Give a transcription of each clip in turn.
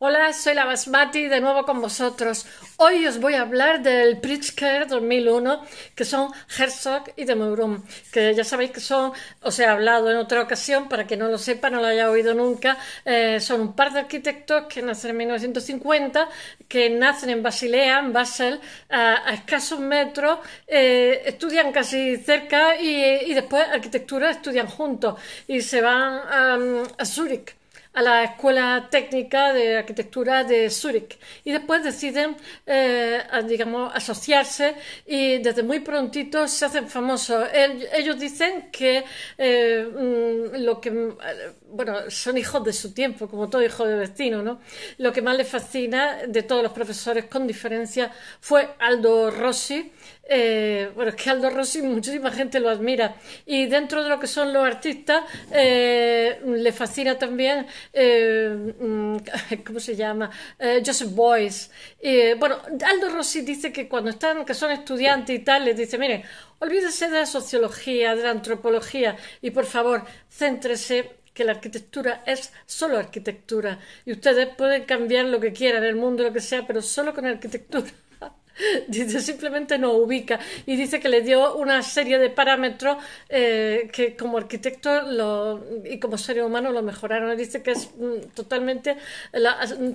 Hola, soy la Basmati de nuevo con vosotros. Hoy os voy a hablar del Pritzker 2001, que son Herzog y de Meuron, que ya sabéis que son, os he hablado en otra ocasión, para que no lo sepa, no lo haya oído nunca, eh, son un par de arquitectos que nacen en 1950, que nacen en Basilea, en Basel, a, escasos metros, eh, estudian casi cerca y, después arquitectura estudian juntos y se van a, a Zúrich a la Escuela Técnica de Arquitectura de Zúrich y después deciden, eh, asociarse y desde muy prontito se hacen famosos. ellos dicen que eh, mm, lo que, eh, bueno, son hijos de su tiempo, como todo hijo de vecino, ¿no? Lo que más les fascina de todos los profesores con diferencia fue Aldo Rossi, eh, bueno, es que Aldo Rossi muchísima gente lo admira y dentro de lo que son los artistas eh, le fascina también, eh, mm, ¿cómo se llama? Joseph Boyce. bueno, Aldo Rossi dice que cuando están, que son estudiantes y tal, les dice, miren, olvídese de la sociología, de la antropología y por favor, céntrese que la arquitectura es solo arquitectura y ustedes pueden cambiar lo que quieran, el mundo, lo que sea, pero solo con arquitectura. Dice, simplemente no ubica. Y dice que le dio una serie de parámetros eh, que como arquitecto y como ser humano lo mejoraron. Dice que es mm, totalmente,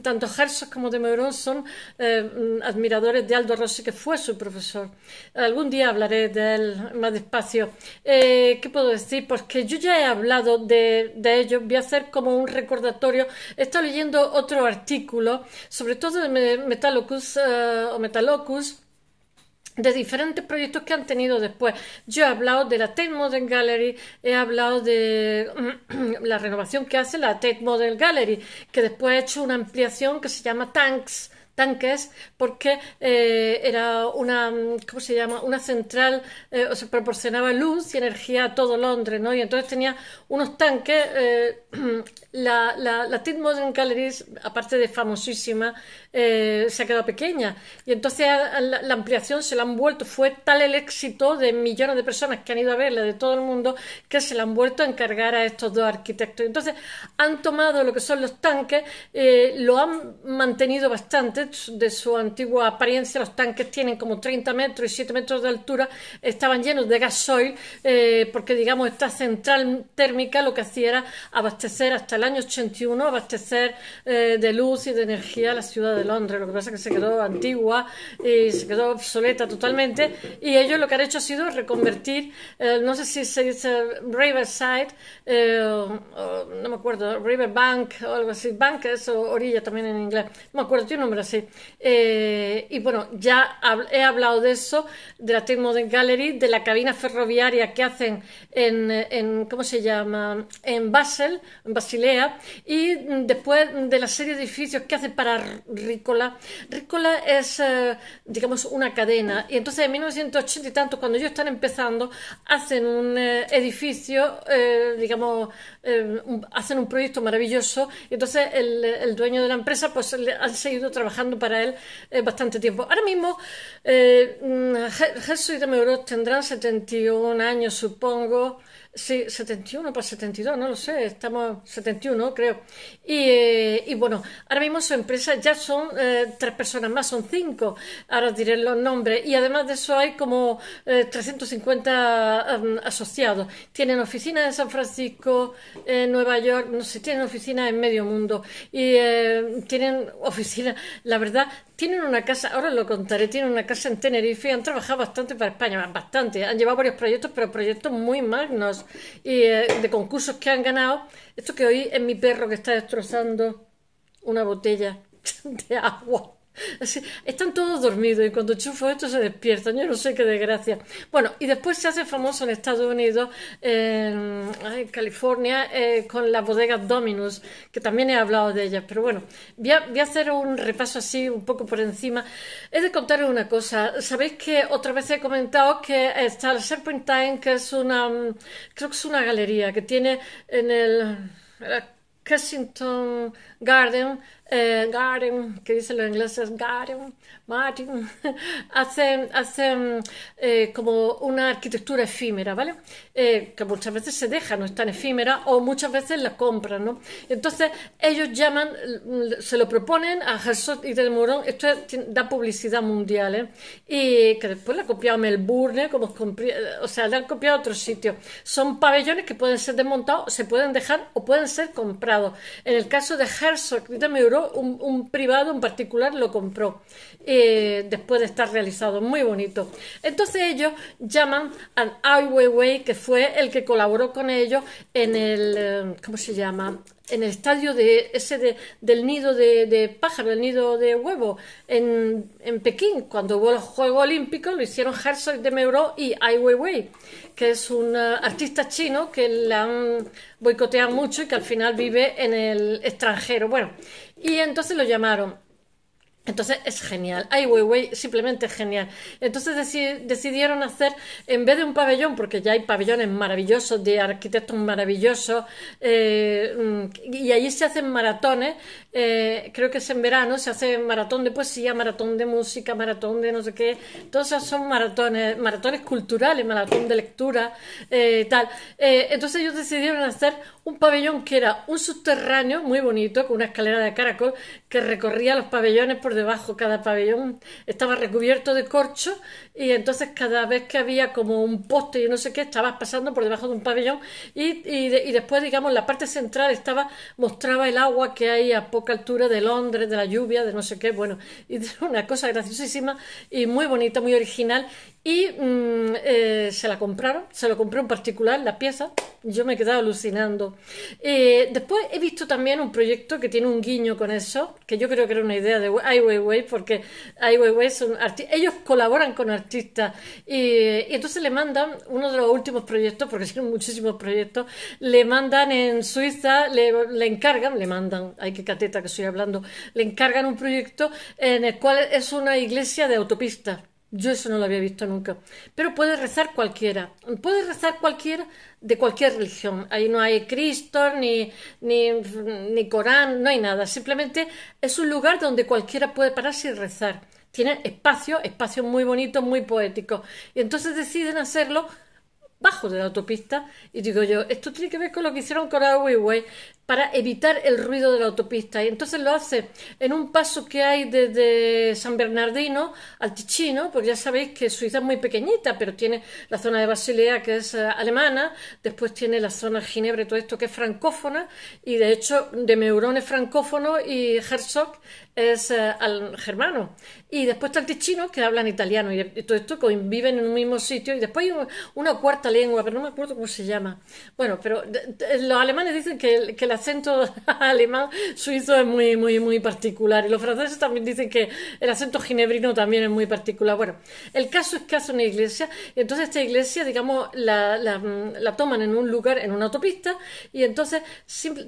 tanto Gersos como de Meuron son eh, mm, admiradores de Aldo Rossi, que fue su profesor. Algún día hablaré de él más despacio. Eh, ¿Qué puedo decir? Porque yo ya he hablado de, ello. Voy a hacer como un recordatorio. He leyendo otro artículo, sobre todo de Metalocus o Metalocus de diferentes proyectos que han tenido después. Yo he hablado de la Tate Modern Gallery, he hablado de mm, la renovación que hace la Tate Model Gallery, que después ha hecho una ampliación que se llama Tanks, tanques porque eh, era una, mm, ¿cómo se llama? Una central, eh, o se proporcionaba luz y energía a todo Londres, ¿no? Y entonces tenía unos tanques, eh, la, la, la Modern Galleries, aparte de famosísima, se ha quedado pequeña. Y entonces la, la, ampliación se la han vuelto, fue tal el éxito de millones de personas que han ido a verla de todo el mundo, que se la han vuelto a encargar a estos dos arquitectos. Entonces han tomado lo que son los tanques, lo han mantenido bastante, de su antigua apariencia, los tanques tienen como 30 metros y 7 metros de altura, estaban llenos de gasoil, eh, porque digamos esta central térmica lo que hacía era abastecer hasta el año 81, abastecer eh, de luz y de energía a la ciudad de Londres. Lo que pasa es que se quedó antigua y se quedó obsoleta totalmente. Y ellos lo que han hecho ha sido reconvertir, eh, no sé si se dice Riverside, no me acuerdo, Riverbank o algo así, bank es orilla también en inglés, no me acuerdo, tiene nombre así eh, y bueno, ya he hablado de eso, de la Tate Modern Gallery, de la cabina ferroviaria que hacen en, ¿cómo se llama? En Basel, en Basilea, y después de la serie de edificios que hacen para Ricola. Ricola es, eh, digamos, una cadena. Y entonces en 1980 y tanto, cuando ellos están empezando, hacen un eh, edificio, digamos, Em, hacen un proyecto maravilloso y entonces el, dueño de la empresa pues le, han seguido trabajando para él eh, bastante tiempo. Ahora mismo eh, mm, Jesús y tendrán 71 años supongo Sí, 71 para 72, no lo sé, estamos 71 creo. Y, eh, y bueno, ahora mismo su empresa ya son eh, tres personas más, son cinco, ahora os diré los nombres. Y además de eso hay como 350 eh, asociados. Tienen oficinas en San Francisco, en Nueva York, no sé, tienen oficinas en medio mundo. Y tienen oficinas, la verdad, tienen una casa, ahora lo contaré, tienen una casa en Tenerife, han trabajado bastante para España, bastante, han llevado varios proyectos, pero proyectos muy magnos y eh, de concursos que han ganado. Esto que oí es mi perro que está destrozando una botella de agua están todos dormidos y cuando chufo esto se despiertan. Yo no sé qué desgracia. Bueno, y después se hace famoso en Estados Unidos, en California, eh, con la bodega Dominus, que también he hablado de ella. Pero bueno, voy a, hacer un repaso así, un poco por encima. He de contaros una cosa. Sabéis que otra vez he comentado que está el Serpentine, que es una. Creo que es una galería que tiene en el. Kensington Garden eh, Garden, que dicen los ingleses Garden, Martin, hacen, hacen mm, eh, como una arquitectura efímera, ¿vale? Eh, que muchas veces se deja, no es tan efímera, o muchas veces la compran, ¿no? Entonces ellos llaman, mm, se lo proponen a Herzog y del Morón, esto da publicidad mundial, ¿eh? Y que después la han copiado Melbourne, o sea, la han copiado a otros sitios. Son pabellones que pueden ser desmontados, se pueden dejar o pueden ser comprados. En el caso de Herzog y de Morón, un, privado, en particular lo compró, eh, después de estar realizado, muy bonito. Entonces ellos llaman a Ai Weiwei, que fue el que colaboró con ellos en el, eh, ¿cómo se llama? en el estadio de ese del nido de, de, pájaro, el nido de huevo, en, Pekín, cuando hubo los Juegos Olímpicos, lo hicieron Herzog de Meuro y Ai Weiwei, que es un eh, artista chino que la han boicoteado mucho y que al final vive en el extranjero. Bueno, y entonces lo llamaron. Entonces es genial. wey, wey, simplemente es genial. Entonces decidieron hacer, en vez de un pabellón, porque ya hay pabellones maravillosos de arquitectos maravillosos, eh, mm, y allí se hacen maratones, eh, creo que es en verano, se hace maratón de poesía, maratón de música, maratón de no sé qué, todos son maratones, maratones culturales, maratón de lectura, eh, tal. entonces ellos decidieron hacer un pabellón que era un subterráneo muy bonito, con una escalera de caracol, que recorría los pabellones por debajo, cada pabellón estaba recubierto de corcho y entonces cada vez que había como un poste y no sé qué, estabas pasando por debajo de un pabellón y, después, digamos, la parte central estaba, mostraba el agua que hay a poca altura de Londres, de la lluvia, de no sé qué, bueno, y una cosa graciosísima y muy bonita, muy original y mm, eh, se la compraron, se lo compré en particular, la pieza. Yo me he quedado alucinando. Eh, después he visto también un proyecto que tiene un guiño con eso, que yo creo que era una idea de porque Ai Weiwei son ellos colaboran con artistas y, entonces le mandan uno de los últimos proyectos, porque tienen muchísimos proyectos, le mandan en Suiza, le, le encargan, le mandan, hay que cateta que estoy hablando, le encargan un proyecto en el cual es una iglesia de autopista. Yo eso no lo había visto nunca. Pero puede rezar cualquiera. Puede rezar cualquiera de cualquier religión. Ahí no hay Cristo, ni, ni, Corán, no hay nada. Simplemente es un lugar donde cualquiera puede pararse y rezar. Tienen espacio espacios muy bonitos, muy poéticos. Y entonces deciden hacerlo bajo de la autopista. Y digo yo, esto tiene que ver con lo que hicieron con para evitar el ruido de la autopista. Y entonces lo hace en un paso que hay desde San Bernardino al Ticino, porque ya sabéis que Suiza es muy pequeñita, pero tiene la zona de Basilea que es eh, alemana, después tiene la zona de Ginebra y todo esto que es francófona, y de hecho de Meurón es francófono y Herzog es eh, germano. Y después está el Ticino que hablan italiano y, todo esto conviven en un mismo sitio. Y después una cuarta lengua, pero no me acuerdo cómo se llama. Bueno, pero los alemanes dicen que, que acento alemán suizo es muy, muy, muy particular. Y los franceses también dicen que el acento ginebrino también es muy particular. Bueno, el caso es que hace una iglesia, entonces esta iglesia, digamos, la, toman en un lugar, en una autopista, y entonces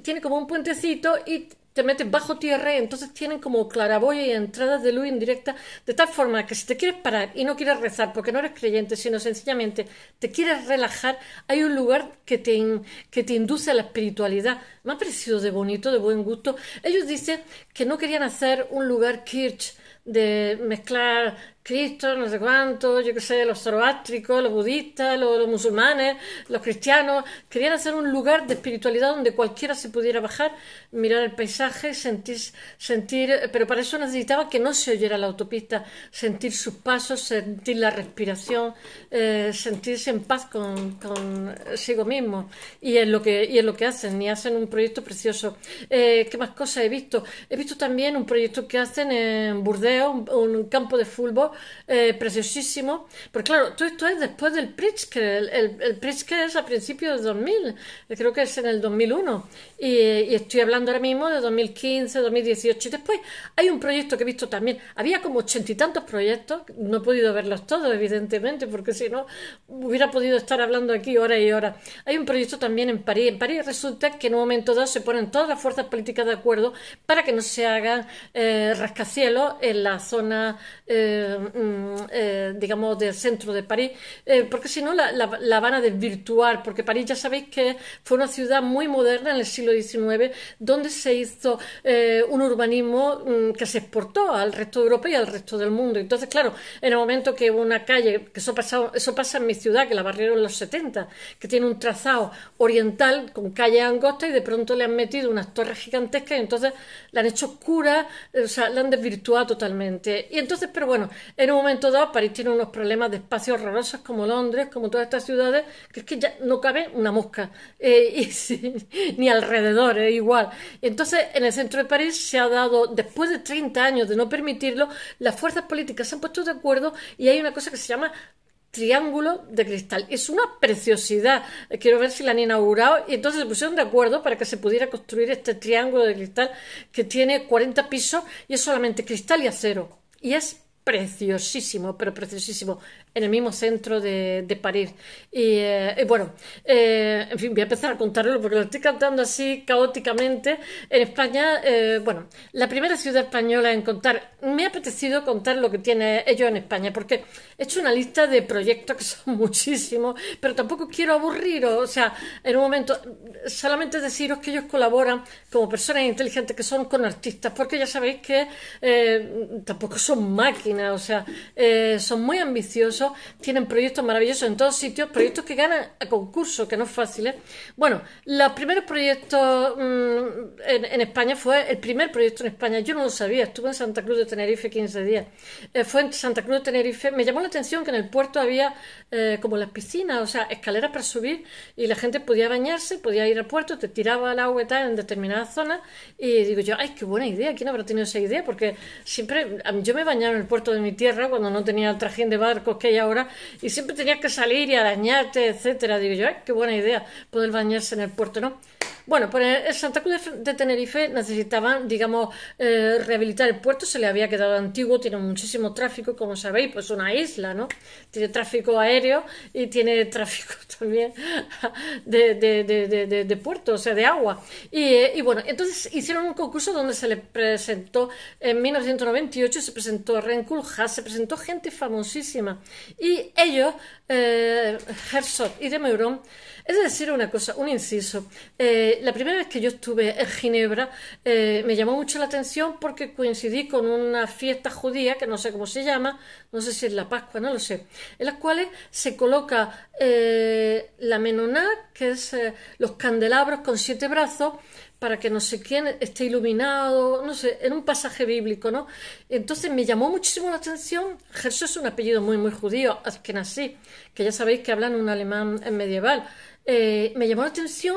tiene como un puentecito y te metes bajo tierra y entonces tienen como claraboya y entradas de luz indirecta, de tal forma que si te quieres parar y no quieres rezar porque no eres creyente, sino sencillamente te quieres relajar, hay un lugar que te, que te induce a la espiritualidad. Me ha parecido de bonito, de buen gusto. Ellos dicen que no querían hacer un lugar kirch de mezclar Cristo, no sé cuánto, yo qué sé, los zoroástricos, los budistas, los, musulmanes, los cristianos, querían hacer un lugar de espiritualidad donde cualquiera se pudiera bajar, mirar el paisaje, sentir, sentir, eh, pero para eso necesitaba que no se oyera la autopista, sentir sus pasos, sentir la respiración, eh, sentirse en paz con, consigo eh, mismo. Y es lo que, y es lo que hacen, y hacen un proyecto precioso. ¿Qué más cosas he visto? He visto también un proyecto que hacen en Burdeos, un campo de fútbol eh, preciosísimo. porque claro, todo esto es después del Pritzker. El, el, Pritzker es a principios de 2000, creo que es en el 2001. Y, y, estoy hablando ahora mismo de 2015, 2018. Y después hay un proyecto que he visto también. Había como ochenta y tantos proyectos. No he podido verlos todos, evidentemente, porque si no hubiera podido estar hablando aquí horas y horas. Hay un proyecto también en París. En París resulta que en un momento dado se ponen todas las fuerzas políticas de acuerdo para que no se hagan eh, rascacielos en la zona eh, Mm, eh, digamos, del centro de París, eh, porque si no la, van a desvirtuar, porque París ya sabéis que fue una ciudad muy moderna en el siglo XIX, donde se hizo eh, un urbanismo mm, que se exportó al resto de Europa y al resto del mundo. Entonces, claro, en el momento que una calle, que eso pasa, eso pasa en mi ciudad, que la barrieron en los 70, que tiene un trazado oriental con calles angostas y de pronto le han metido unas torres gigantescas y entonces la han hecho oscura, o sea, la han desvirtuado totalmente. Y entonces, pero bueno, en un momento dado París tiene unos problemas de espacios horrorosos como Londres, como todas estas ciudades, que es que ya no cabe una mosca, eh, y ni alrededor, es igual. Entonces, en el centro de París se ha dado, después de 30 años de no permitirlo, las fuerzas políticas se han puesto de acuerdo y hay una cosa que se llama triángulo de cristal. Es una preciosidad. Quiero ver si la han inaugurado. Y entonces se pusieron de acuerdo para que se pudiera construir este triángulo de cristal que tiene 40 pisos y es solamente cristal y acero. Y es preciosísimo, pero preciosísimo en el mismo centro de, París. Y, eh, eh, bueno, eh, en fin, voy a empezar a contarlo porque lo estoy cantando así caóticamente. En España, bueno, la primera ciudad española en contar, me ha apetecido contar lo que tiene ellos en España, porque he hecho una lista de proyectos que son muchísimos, pero tampoco quiero aburriros, o sea, en un momento, solamente deciros que ellos colaboran como personas inteligentes que son con artistas, porque ya sabéis que tampoco son máquinas, o sea, son muy ambiciosos tienen proyectos maravillosos en todos sitios, proyectos que ganan a concurso, que no es fácil. ¿eh? Bueno, los primeros proyectos mm, en, España fue el primer proyecto en España, yo no lo sabía, estuve en Santa Cruz de Tenerife 15 días, eh, fue en Santa Cruz de Tenerife, me llamó la atención que en el puerto había eh, como las piscinas, o sea, escaleras para subir y la gente podía bañarse, podía ir al puerto, te tiraba al agua y tal en determinadas zonas y digo yo, ay, qué buena idea, ¿quién habrá tenido esa idea? Porque siempre yo me bañaba en el puerto de mi tierra cuando no tenía el trajín de barcos que hay ahora y siempre tenías que salir y a dañarte etcétera. Digo yo, qué buena idea poder bañarse en el puerto, ¿no? Bueno, pues el Santa Cruz de, Tenerife necesitaban, digamos, eh, rehabilitar el puerto, se le había quedado antiguo, tiene muchísimo tráfico, como sabéis, pues una isla, ¿no? Tiene tráfico aéreo y tiene tráfico también de, de, de, puerto, o sea, de agua. Y, bueno, entonces hicieron un concurso donde se le presentó, en 1998 se presentó Renkul se presentó gente famosísima y ellos eh, Herzog y de Meuron. Es decir, una cosa, un inciso. Eh, la primera vez que yo estuve en Ginebra eh, me llamó mucho la atención porque coincidí con una fiesta judía, que no sé cómo se llama, no sé si es la Pascua, no lo sé, en las cuales se coloca eh, la menoná, que es los candelabros con siete brazos, para que no sé quién esté iluminado, no sé, en un pasaje bíblico, ¿no? Entonces me llamó muchísimo la atención, Gerso es un apellido muy, muy judío, que nací, que ya sabéis que hablan un alemán medieval, eh, me llamó la atención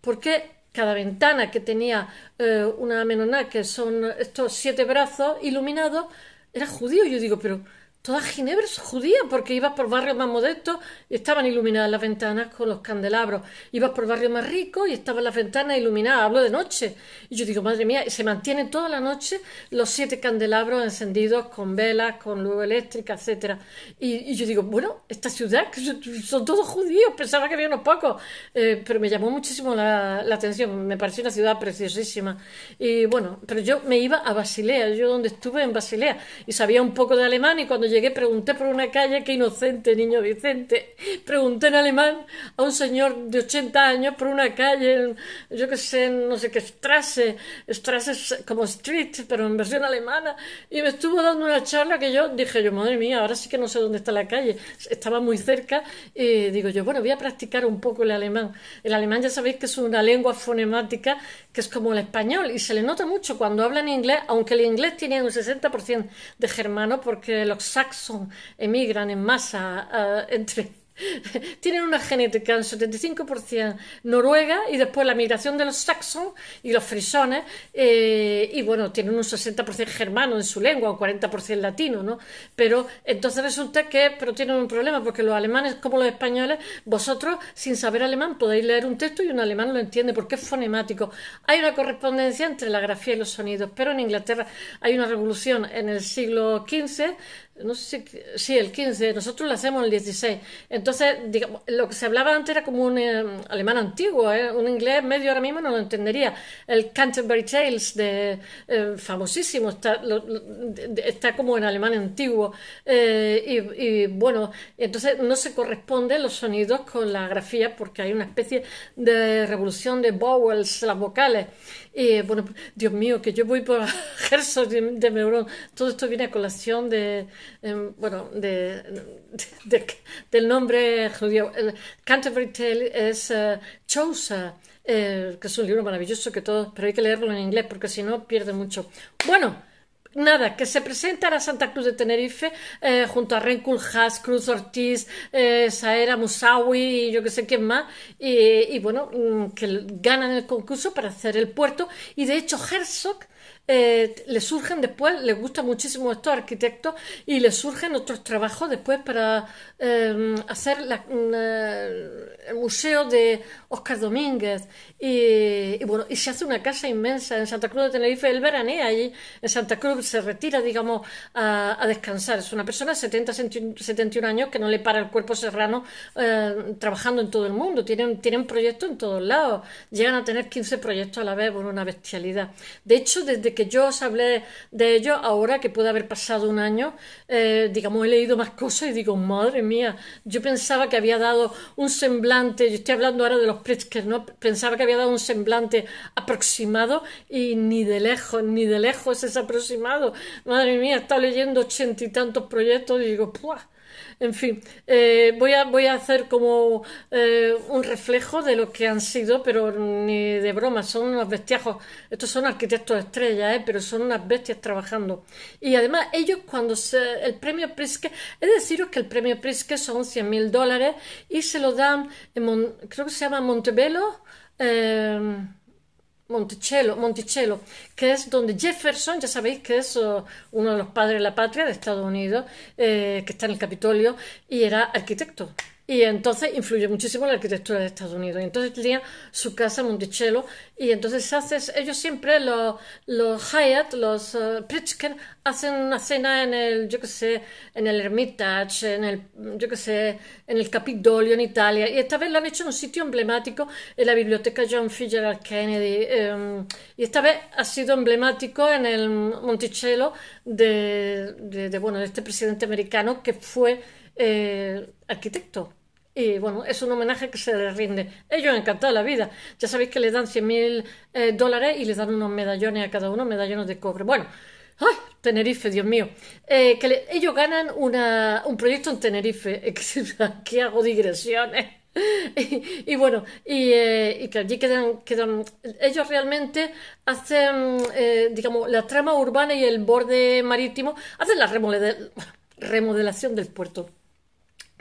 porque cada ventana que tenía eh, una menoná, que son estos siete brazos iluminados, era judío. Yo digo, pero Toda Ginebra es judía porque ibas por barrios más modestos y estaban iluminadas las ventanas con los candelabros. Ibas por barrios más ricos y estaban las ventanas iluminadas. Hablo de noche. Y yo digo, madre mía, se mantienen toda la noche los siete candelabros encendidos con velas, con luz eléctrica, etcétera. Y, yo digo, bueno, esta ciudad, que son todos judíos, pensaba que había unos pocos. Eh, pero me llamó muchísimo la, la atención. Me pareció una ciudad preciosísima. Y bueno, pero yo me iba a Basilea, yo donde estuve en Basilea. Y sabía un poco de alemán y cuando llegué pregunté por una calle, qué inocente niño Vicente, pregunté en alemán a un señor de 80 años por una calle, yo que sé, no sé qué, Strasse, Strasse como Street, pero en versión alemana, y me estuvo dando una charla que yo dije yo, madre mía, ahora sí que no sé dónde está la calle, estaba muy cerca, y digo yo, bueno, voy a practicar un poco el alemán. El alemán ya sabéis que es una lengua fonemática que es como el español, y se le nota mucho cuando hablan inglés, aunque el inglés tiene un 60% de germano, porque los saxon emigran en masa eh, entre tienen una genética en 75% noruega y después la migración de los saxons y los frisones eh, y bueno, tienen un 60% germano en su lengua, un 40% latino, ¿no? Pero entonces resulta que pero tienen un problema porque los alemanes como los españoles, vosotros sin saber alemán podéis leer un texto y un alemán lo entiende porque es fonemático. Hay una correspondencia entre la grafía y los sonidos, pero en Inglaterra hay una revolución en el siglo XV no sé si, sí, el 15, nosotros lo hacemos el 16. Entonces, lo que se hablaba antes era como un eh, alemán antiguo, eh, un inglés medio ahora mismo no lo entendería. El Canterbury Tales, de, eh, famosísimo, está, está, como en alemán antiguo. Y, bueno, entonces no se corresponden los sonidos con la grafía porque hay una especie de revolución de vowels, las vocales. Y bueno, Dios mío, que yo voy por Gerson de, de Todo esto viene a colación de Em, bueno, de, del nombre judío. Canterbury Tale es eh, Chosa eh, que es un libro maravilloso que todos, pero hay que leerlo en inglés porque si no pierde mucho. Bueno, Nada, que se presenta a la Santa Cruz de Tenerife eh, junto a Rencul Haas, Cruz Ortiz, Saera Musawi y yo que sé quién más. Y, y, bueno, mm, que ganan el concurso para hacer el puerto. Y de hecho, Herzog eh, le surgen después, les gusta muchísimo estos arquitectos y le surgen otros trabajos después para eh, hacer el eh, museo de Oscar Domínguez. Y, bueno, y se hace una casa inmensa en Santa Cruz de Tenerife. el veranea allí en Santa Cruz, se retira, digamos, a, descansar. Es una persona de 70, 71 años que no le para el cuerpo serrano trabajando en todo el mundo. Tienen, tienen proyectos en todos lados. Llegan a tener 15 proyectos a la vez, bueno, una bestialidad. De hecho, desde que que yo os hablé de ello, ahora que puede haber pasado un año, eh, digamos, he leído más cosas y digo, madre mía, yo pensaba que había dado un semblante, yo estoy hablando ahora de los Pritzker, ¿no? Pensaba que había dado un semblante aproximado y ni de lejos, ni de lejos es aproximado. Madre mía, he estado leyendo ochenta y tantos proyectos y digo, ¡puah! En fin, eh, voy, a, voy a hacer como eh, un reflejo de lo que han sido, pero ni de broma, son unos bestiajos. Estos son arquitectos estrellas, eh, pero son unas bestias trabajando. Y además, ellos cuando se, el premio Prisque, es de deciros que el premio Prisque son cien mil dólares y se lo dan, creo que se llama Montebello. Monticello, Monticello, que es donde Jefferson, ya sabéis que es eh, uno de los padres de la patria de Estados Unidos, eh, que está en el Capitolio, y era arquitecto y entonces influye muchísimo en la arquitectura de Estados Unidos. Y entonces tenía su casa Monticello y entonces haces, ellos siempre, los, los Hyatt, los eh, hacen una cena en el, yo qué sé, en el Hermitage, en el, yo qué sé, en el Capitolio en Italia. Y esta vez lo han hecho en un sitio emblemático, en la biblioteca John Fitzgerald Kennedy. Em, y esta vez ha sido emblemático en el Monticello de, bueno, este presidente americano que fue eh, arquitecto. Y bueno, es un homenaje que se les rinde. Ellos encantado la vida. Ya sabéis que les dan 100.000 mil eh, dólares y les dan unos medallones a cada uno, medallones de cobre. Bueno, Tenerife, Dios mío. Eh, que ellos ganan una, un proyecto en Tenerife. Aquí hago digresiones. Y, bueno, y, eh, y que allí quedan, quedan, ellos realmente hacen, digamos, la trama urbana y el borde marítimo, hacen la remodelación del puerto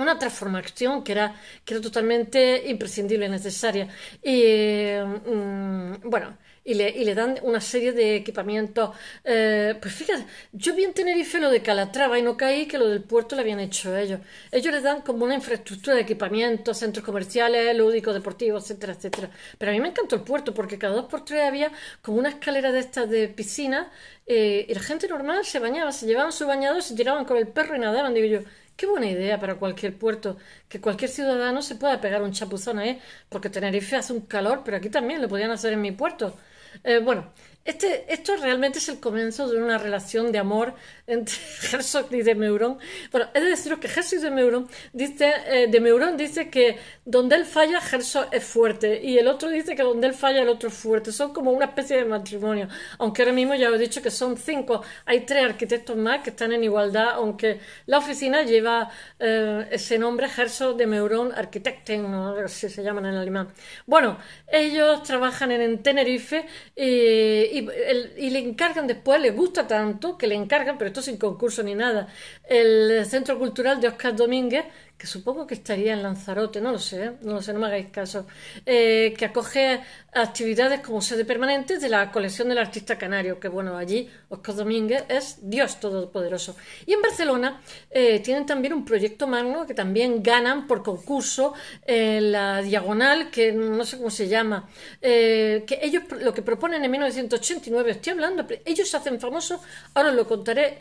una transformación que era, que era totalmente imprescindible, y necesaria. Y mm, bueno, y le, dan una serie de equipamientos. Eh, pues fíjate, yo vi en Tenerife lo de Calatrava y no caí que lo del puerto lo habían hecho ellos. Ellos les dan como una infraestructura de equipamientos, centros comerciales, lúdicos, deportivos, etcétera, etcétera. Pero a mí me encantó el puerto porque cada dos por tres había como una escalera de estas de piscina eh, y la gente normal se bañaba, se llevaban su bañador, se tiraban con el perro y nadaban. Digo yo, Qué buena idea para cualquier puerto, que cualquier ciudadano se pueda pegar un chapuzón ahí, ¿eh? porque Tenerife hace un calor, pero aquí también lo podían hacer en mi puerto. Eh, bueno, este, esto realmente es el comienzo de una relación de amor entre Herzog y de Meuron. Bueno, es de que Herzog de Meuron dice, eh, de Meuron dice que donde él falla, Herzog es fuerte. Y el otro dice que donde él falla, el otro es fuerte. Son como una especie de matrimonio. Aunque ahora mismo ya he dicho que son cinco. Hay tres arquitectos más que están en igualdad, aunque la oficina lleva eh, ese nombre, Herzog de Meuron Arquitecten, no sé si se llaman en alemán. Bueno, ellos trabajan en Tenerife y y, le encargan después, le gusta tanto que le encargan, pero esto sin concurso ni nada, el Centro Cultural de Oscar Domínguez, que supongo que estaría en Lanzarote, no lo sé, ¿eh? no lo sé, no me hagáis caso, eh, que acoge actividades como sede permanente de la colección del artista canario, que bueno, allí Oscar Domínguez es Dios Todopoderoso. Y en Barcelona eh, tienen también un proyecto magno que también ganan por concurso en la diagonal, que no sé cómo se llama, que ellos lo que proponen en 1989, estoy hablando, ellos se hacen famosos, ahora os lo contaré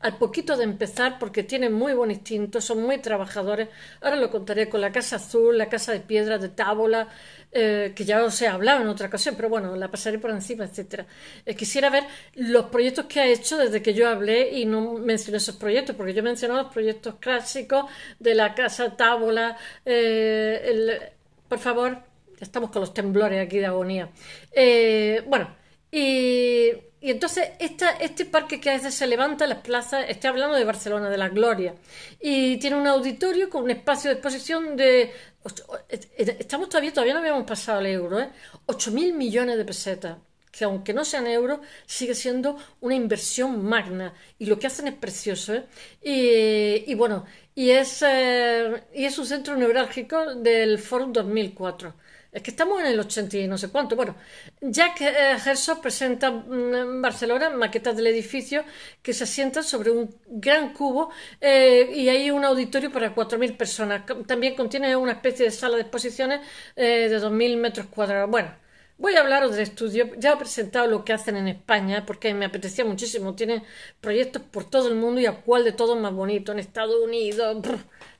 al poquito de empezar porque tienen muy buen instinto, son muy trabajadores. Ahora lo contaré con la Casa Azul, la Casa de Piedra, de Tábola, eh, que ya os he hablado en otra ocasión, pero bueno, la pasaré por encima, etcétera. Eh, quisiera ver los proyectos que ha hecho desde que yo hablé y no mencioné esos proyectos, porque yo he los proyectos clásicos de la Casa Tábola. Eh, por favor, estamos con los temblores aquí de agonía. bueno y, entonces este parque que a veces se levanta en las plazas, estoy hablando de Barcelona, de la Gloria, y tiene un auditorio con un espacio de exposición de... Estamos todavía, todavía no habíamos pasado al euro, ¿eh? 8.000 millones de pesetas que aunque no sean euros, sigue siendo una inversión magna. Y lo que hacen es precioso. ¿eh? Y, bueno, y es, eh, y es un centro neurálgico del Forum 2004. Es que estamos en el 80 y no sé cuánto. Bueno, Jack eh, Herzog presenta mm, en Barcelona maquetas del edificio que se asientan sobre un gran cubo eh, y hay un auditorio para 4.000 personas. También contiene una especie de sala de exposiciones eh, de 2.000 metros cuadrados. Bueno, Voy a hablaros del estudio. Ya he presentado lo que hacen en España porque me apetecía muchísimo. Tienen proyectos por todo el mundo y a cuál de todos más bonito. En Estados Unidos,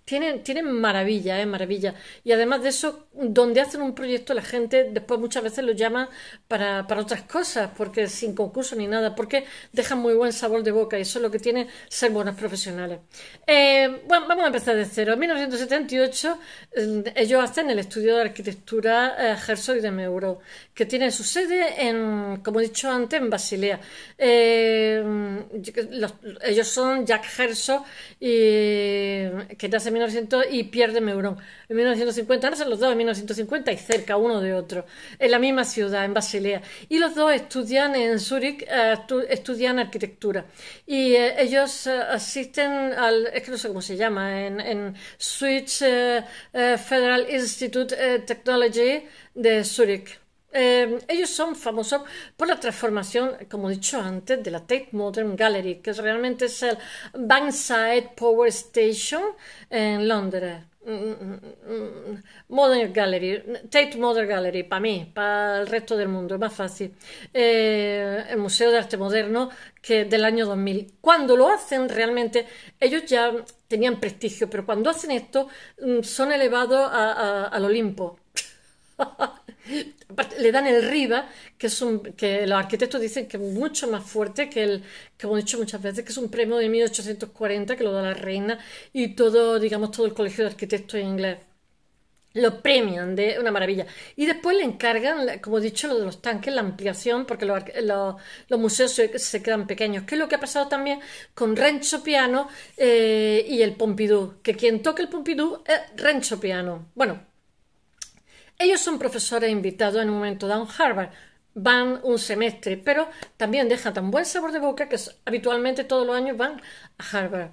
tienen, tienen maravilla, ¿eh? Maravilla. Y además de eso, donde hacen un proyecto la gente después muchas veces lo llama para, otras cosas, porque sin concurso ni nada, porque dejan muy buen sabor de boca y eso es lo que tiene ser buenos profesionales. Eh, bueno, vamos a empezar de cero. En 1978 eh, ellos hacen el estudio de arquitectura eh, y de Meuro, que tiene su sede en, como he dicho antes, en Basilea. Eh, ellos son Jack Herzog, y, que nace y pierde Meuron. En 1950 Ahora son los dos, en 1950 y cerca uno de otro, en la misma ciudad, en Basilea. Y los dos estudian en Zurich eh, estudian arquitectura. Y eh, ellos eh, asisten al, es que no sé cómo se llama, en, en Federal Institute of Technology de Zurich Em, ellos son famosos por la transformación, como he dicho antes, de la Tate Modern Gallery, que realmente es el Bankside Power Station en Londres. Mm, mm, mm, Modern Gallery, Tate Modern Gallery, para mí, para el resto del mundo, es más fácil. Eh, el Museo de Arte Moderno que del año 2000. Cuando lo hacen realmente, ellos ya tenían prestigio, pero cuando hacen esto, son elevados al Olimpo. le dan el riba, que, es un, que los arquitectos dicen que es mucho más fuerte que el que hemos dicho muchas veces, que es un premio de 1840 que lo da la reina y todo, digamos, todo el colegio de arquitectos en inglés. Lo premian de una maravilla. Y después le encargan, como he dicho, lo de los tanques, la ampliación, porque los, museos se, quedan pequeños. Que es lo que ha pasado también con Rencho Piano eh, y el Pompidou. Que quien toca el Pompidou es Rencho Piano. Bueno, ellos son profesores invitados en un momento dado Harvard, van un semestre, pero también dejan tan buen sabor de boca que habitualmente todos los años van a Harvard.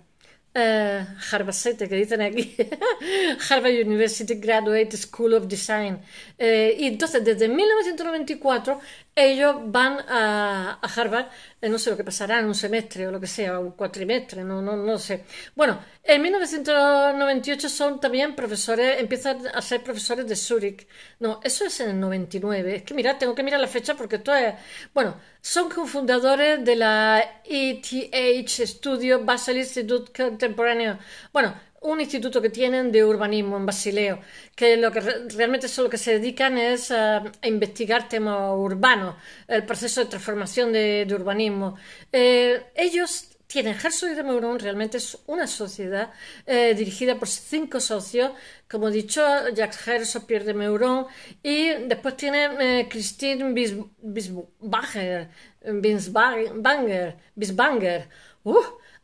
Eh, Harvard 7, que dicen aquí, Harvard University Graduate School of Design. Eh, y entonces, desde 1994, ellos van a, Harvard, eh, no sé lo que pasará, en un semestre o lo que sea, un cuatrimestre, no, no, no sé. Bueno, en 1998 son también profesores, empiezan a ser profesores de Zurich. No, eso es en el 99. Es que mira, tengo que mirar la fecha porque esto es... Bueno, son cofundadores de la ETH Studio Basel Institute Contemporáneo. Bueno, un instituto que tienen de urbanismo en Basileo, que lo que realmente es lo que se dedican es a investigar temas urbanos, el proceso de transformación de, urbanismo. Eh, ellos tienen Herzog y de Meuron, realmente es una sociedad eh, dirigida por cinco socios, como he dicho, Jacques Herzog, Pierre de Meuron, y después tienen eh, Christine Bisbanger, Bisbanger,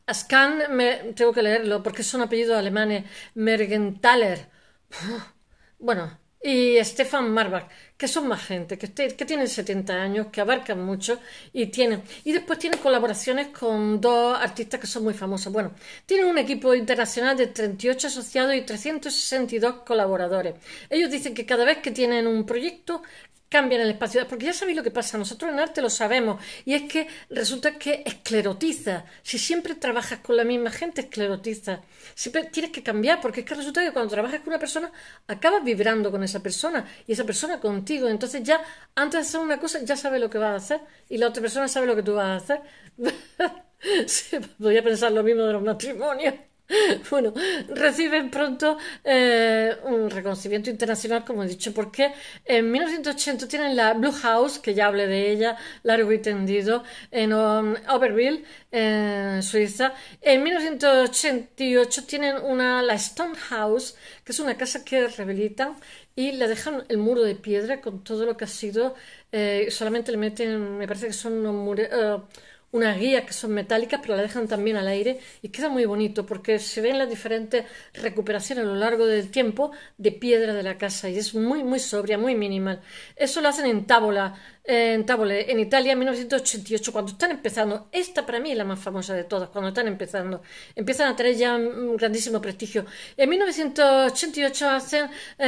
Ascan, tengo que leerlo porque son apellidos alemanes. Eh, Mergenthaler. Bueno, y Stefan Marbach, que son más gente, que, que tienen 70 años, que abarcan mucho y tienen. Y después tienen colaboraciones con dos artistas que son muy famosos. Bueno, tienen un equipo internacional de 38 asociados y 362 colaboradores. Ellos dicen que cada vez que tienen un proyecto cambian el espacio, porque ya sabéis lo que pasa, nosotros en arte lo sabemos, y es que resulta que esclerotiza, si siempre trabajas con la misma gente, esclerotiza, siempre tienes que cambiar, porque es que resulta que cuando trabajas con una persona, acabas vibrando con esa persona, y esa persona contigo, entonces ya antes de hacer una cosa, ya sabe lo que vas a hacer, y la otra persona sabe lo que tú vas a hacer. voy a pensar lo mismo de los matrimonios. bueno, reciben pronto eh, un reconocimiento internacional, como he dicho, porque en 1980 tienen la Blue House, que ya hablé de ella largo y tendido, en Oberville, um, en Suiza. En 1988 tienen una, la Stone House, que es una casa que rehabilitan y le dejan el muro de piedra con todo lo que ha sido, eh, solamente le meten, me parece que son unos muros... Eh, unas guías que son metálicas, pero la dejan también al aire y queda muy bonito porque se ven las diferentes recuperaciones a lo largo del tiempo de piedra de la casa y es muy, muy sobria, muy minimal. Eso lo hacen en Tábola, en Tábole, en Italia, en 1988, cuando están empezando. Esta para mí es la más famosa de todas, cuando están empezando. Empiezan a tener ya un grandísimo prestigio. En 1988 hacen The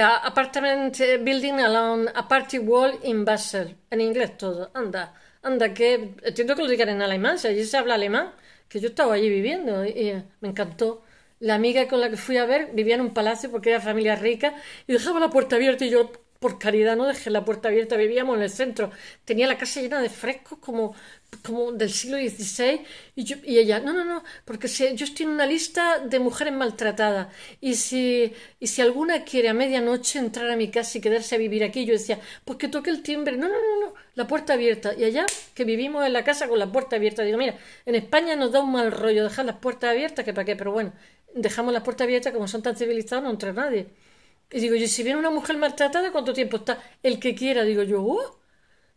eh, Apartment Building Along a Party Wall in Basel. En inglés todo, anda anda, que entiendo que lo digan en alemán, si allí se habla alemán, que yo estaba allí viviendo y me encantó. La amiga con la que fui a ver vivía en un palacio porque era familia rica y dejaba la puerta abierta y yo por caridad no dejé la puerta abierta, vivíamos en el centro, tenía la casa llena de frescos como, como del siglo XVI y, yo, y ella, no, no, no, porque si, yo estoy en una lista de mujeres maltratadas y si, y si alguna quiere a medianoche entrar a mi casa y quedarse a vivir aquí, yo decía, pues que toque el timbre, no, no, no, no, la puerta abierta y allá que vivimos en la casa con la puerta abierta, digo, mira, en España nos da un mal rollo dejar las puertas abiertas, que para qué, pero bueno, dejamos las puertas abiertas como son tan civilizados, no entra nadie. Y digo yo, si viene una mujer maltratada, ¿cuánto tiempo está? El que quiera, digo yo, oh,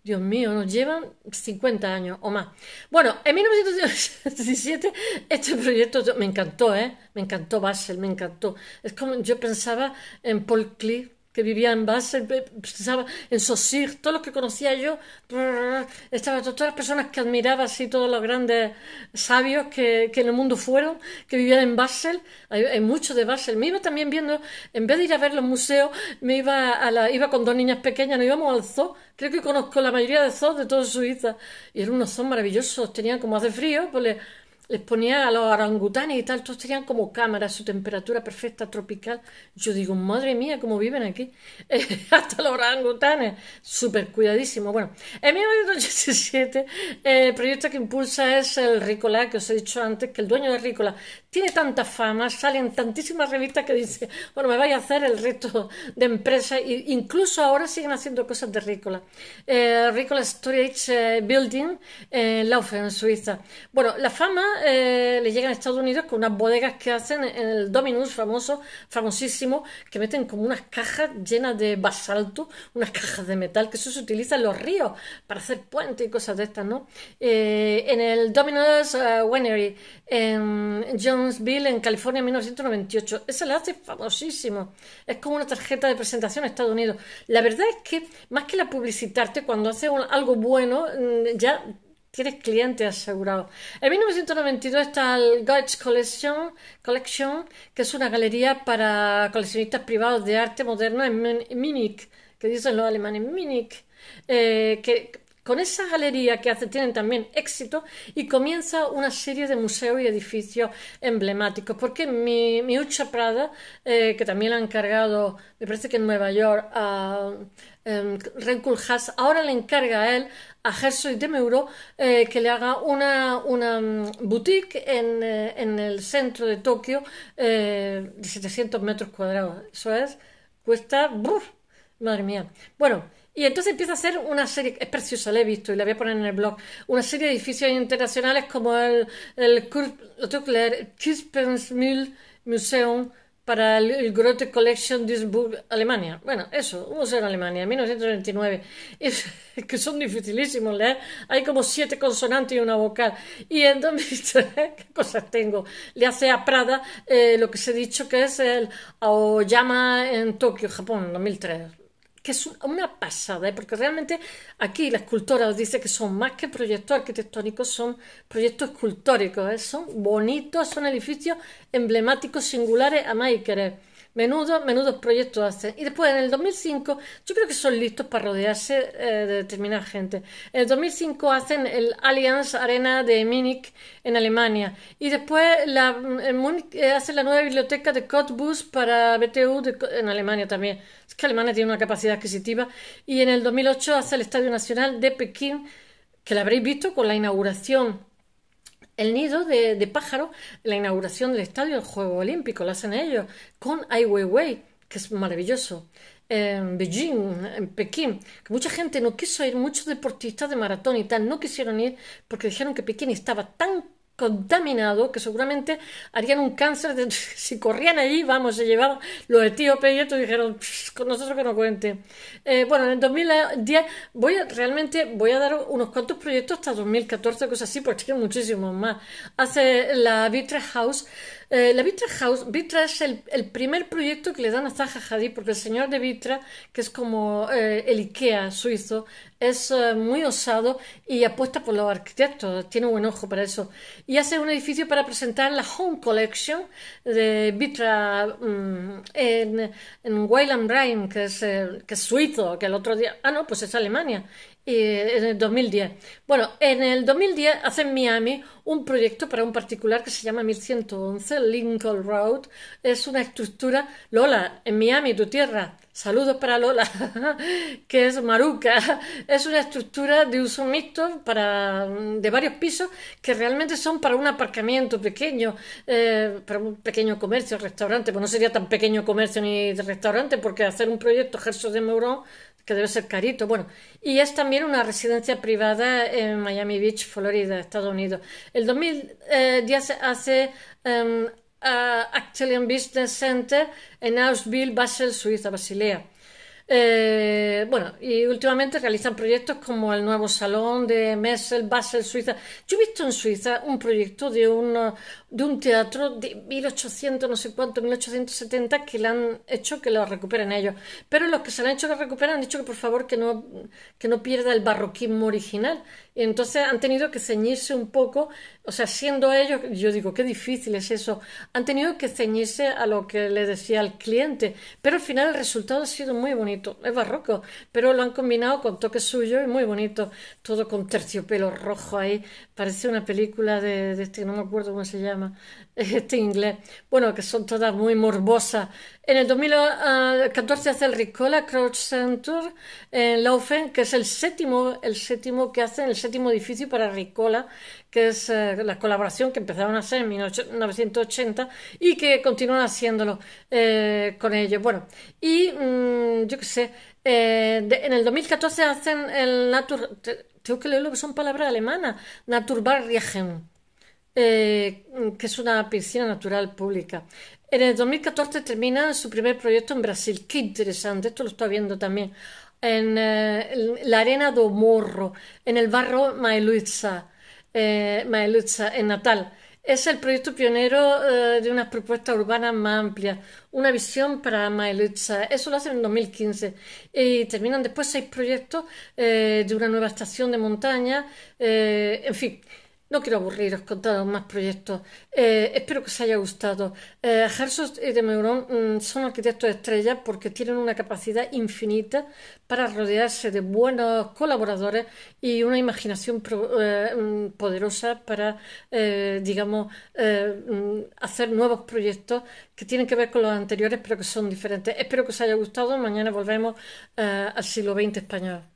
Dios mío, nos llevan 50 años o más. Bueno, en 1917 este proyecto me encantó, ¿eh? Me encantó Basel, me encantó. Es como yo pensaba en Paul cliff que vivía en Basel, estaba pues, en Saussure, todos los que conocía yo, estaban todas las personas que admiraba, así todos los grandes sabios que, que en el mundo fueron, que vivían en Basel, hay, muchos de Basel. Me iba también viendo, en vez de ir a ver los museos, me iba a la, iba con dos niñas pequeñas, nos íbamos al zoo, creo que conozco la mayoría de zoos de toda Suiza, y eran unos zoos maravillosos, tenían como hace frío, pues les ponía a los orangutanes y tal, todos tenían como cámara, su temperatura perfecta, tropical. Yo digo, madre mía, cómo viven aquí. hasta los orangutanes, súper cuidadísimo. Bueno, en 1987, eh, el proyecto que impulsa es el Ricola, que os he dicho antes, que el dueño de Ricola tiene tanta fama, salen tantísimas revistas que dice, bueno, me vais a hacer el resto de empresas, e incluso ahora siguen haciendo cosas de Ricola. Eh, Ricola Storage eh, Building, en Laufen, en Suiza. Bueno, la fama eh, le llegan a Estados Unidos con unas bodegas que hacen en el Dominus famoso, famosísimo, que meten como unas cajas llenas de basalto, unas cajas de metal, que eso se utiliza en los ríos para hacer puentes y cosas de estas, ¿no? Eh, en el Dominus eh, Winery en Jonesville, en California, 1998. Esa la hace famosísimo. Es como una tarjeta de presentación a Estados Unidos. La verdad es que, más que la publicitarte, cuando haces algo bueno, mm, ya tienes clientes asegurado. En 1992 está el Goetz Collection, Collection, que es una galería para coleccionistas privados de arte moderno en Munich, que dicen los alemanes Múnich, eh, que con esa galería que hace, tienen también éxito y comienza una serie de museos y edificios emblemáticos. Porque mi, Prada, eh, que también ha ha encargado, me parece que en Nueva York, a em, Haas, ahora le encarga a él, a Gersoy de Meuro, eh, que le haga una, una mm, boutique eh, en, el centro de Tokio de 700 metros cuadrados. Eso es, cuesta. ¡buf! madre mía. Bueno. Y entonces empieza a hacer una serie, es preciosa, la he visto y la voy a poner en el blog, una serie de edificios internacionales como el, el Museum para el, Grote Collection Duisburg, Alemania. Bueno, eso, un museo en Alemania, 1929. que son dificilísimos leer. Hay como siete consonantes y una vocal. Y en 2003, ¿qué cosas tengo? Le hace a Prada eh, lo que se ha dicho que es el Aoyama en Tokio, Japón, 2003 que es una pasada, ¿eh? porque realmente aquí la escultora os dice que son más que proyectos arquitectónicos, son proyectos escultóricos, ¿eh? son bonitos, son edificios emblemáticos, singulares, a más y querer menudo, menudos proyectos hacen. Y después, en el 2005, yo creo que son listos para rodearse eh, de determinada gente. En el 2005 hacen el Allianz Arena de Munich en Alemania. Y después la, eh, hacen la nueva biblioteca de Cottbus para BTU en Alemania también. Es que Alemania tiene una capacidad adquisitiva. Y en el 2008 hace el Estadio Nacional de Pekín, que la habréis visto con la inauguración el nido de, pájaros, pájaro, la inauguración del estadio, del Juego Olímpico, lo hacen ellos, con Ai Weiwei, que es maravilloso. En Beijing, en Pekín, que mucha gente no quiso ir, muchos deportistas de maratón y tal no quisieron ir porque dijeron que Pekín estaba tan contaminado que seguramente harían un cáncer. De, si corrían allí, vamos, se llevaban los etíopes y estos dijeron, con nosotros que no cuente. Eh, bueno, en el 2010 voy realmente voy a dar unos cuantos proyectos hasta 2014, cosas así, porque tienen muchísimos más. Hace la Vitre House. Eh, la Vitra House, Vitra es el, primer proyecto que le dan a Zaha Hadid, porque el señor de Vitra, que es como eh, el IKEA suizo, es eh, muy osado y apuesta por los arquitectos, tiene un buen ojo para eso. Y hace un edificio para presentar la Home Collection de Vitra mm, en, en Weil Rhein, que es, que es suizo, que el otro día. Ah, no, pues es Alemania en el 2010. Bueno, en el 2010 hace en Miami un proyecto para un particular que se llama 1111 Lincoln Road. Es una estructura, Lola, en Miami, tu tierra, saludos para Lola, que es Maruca. Es una estructura de uso mixto para, de varios pisos que realmente son para un aparcamiento pequeño, eh, para un pequeño comercio, restaurante. Pues no sería tan pequeño comercio ni restaurante porque hacer un proyecto Gerso de Meurón que debe ser carito. Bueno, y es también una residencia privada en Miami Beach, Florida, Estados Unidos. El 2010 hace um, em, Actelian Business Center en Ausville, Basel, Suiza, Basilea. Eh, bueno, y últimamente realizan proyectos como el nuevo salón de Messel, Basel, Suiza. Yo he visto en Suiza un proyecto de, de un teatro de 1800, no sé cuánto, 1870, que le han hecho que lo recuperen ellos. Pero los que se han hecho que recuperen han dicho que por favor que no, que no pierda el barroquismo original. Entonces han tenido que ceñirse un poco, o sea, siendo ellos, yo digo, qué difícil es eso, han tenido que ceñirse a lo que le decía el cliente, pero al final el resultado ha sido muy bonito, es barroco, pero lo han combinado con toque suyo y muy bonito, todo con terciopelo rojo ahí, parece una película de, de este, no me acuerdo cómo se llama, este inglés, bueno, que son todas muy morbosas. En el 2014 hace el Ricola Crouch Center en Laufen, que es el séptimo, el séptimo que hacen, el séptimo edificio para Ricola, que es eh, la colaboración que empezaron a hacer en 1980 y que continúan haciéndolo eh, con ellos. Bueno, y mm, yo que sé, eh, en el 2014 hacen el Natur... Tengo que leerlo, que son palabras alemanas, Naturbarriegen eh, que es una piscina natural pública. En el 2014 termina su primer proyecto en Brasil. Qué interesante, esto lo estoy viendo también. Eh, en la Arena do Morro, en el barro Maeluza, eh, en Natal. Es el proyecto pionero de una propuesta urbanas más amplias, una visión para Maeluza. Eso lo hacen en 2015. Y terminan después seis proyectos de una nueva estación de montaña. en fin, no quiero aburriros con todos más proyectos. Eh, espero que os haya gustado. Eh, y de Meuron mm, son arquitectos estrellas porque tienen una capacidad infinita para rodearse de buenos colaboradores y una imaginación eh, mm, poderosa para, eh, digamos, mm, hacer nuevos proyectos que tienen que ver con los anteriores pero que son diferentes. Espero que os haya gustado. Mañana volvemos al siglo XX español.